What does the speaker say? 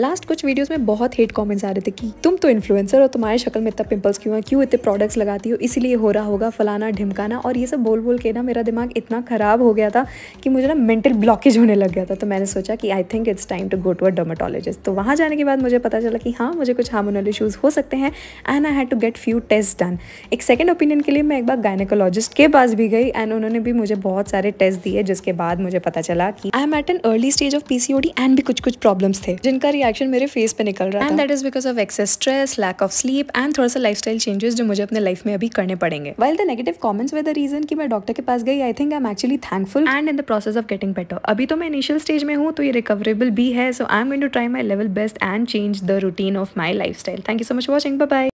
last कुछ videos में बहुत हेट कमेंट्स आ रहे थे कि तुम तो इन्फ्लुएंसर हो तुम्हारी शक्ल में इतना पिंपल्स क्यों हैं क्यों इतने प्रोडक्ट्स लगाती हो इसलिए हो रहा होगा फलाना ढिमकाना और ये सब बोल बोल के ना मेरा दिमाग इतना ख़राब हो गया था कि मुझे ना मेंटल ब्लॉकेज होने लग गया था तो मैंने सोचा कि I think it's time to go to a dermatologist तो वहाँ जाने के बाद मुझे पता चला कि हाँ मुझे कुछ हार्मोनल इशूज़ हो सकते हैं and I had to get few test done एक सेकेंड ओपिनियन के लिए मैं एक बार गायनिकोलॉजिस्ट के पास भी गई एंड उन्होंने भी मुझे बहुत सारे टेस्ट दिए जिसके बाद मुझे पता चला कि I am at an early stage of P and भी कुछ कुछ प्रॉब्लम्स थे जिनका रिएक्शन मेरे फेस पे निकल रहा है and that is because of excess stress lack of sleep and थोड़ा सा लाइफ स्टाइल चेंजेस जो मुझे अपने लाइफ में अभी करने पड़ेंगे well the negative comments with the reason की मैं डॉक्टर के पास गई I think I am actually thankful and in the process of getting better अभी तो मैं इनिशियल स्टेज में हूँ तो ये रिकवरेबल भी है so I am going to try my level best and change the routine of my life style thank you so much watching bye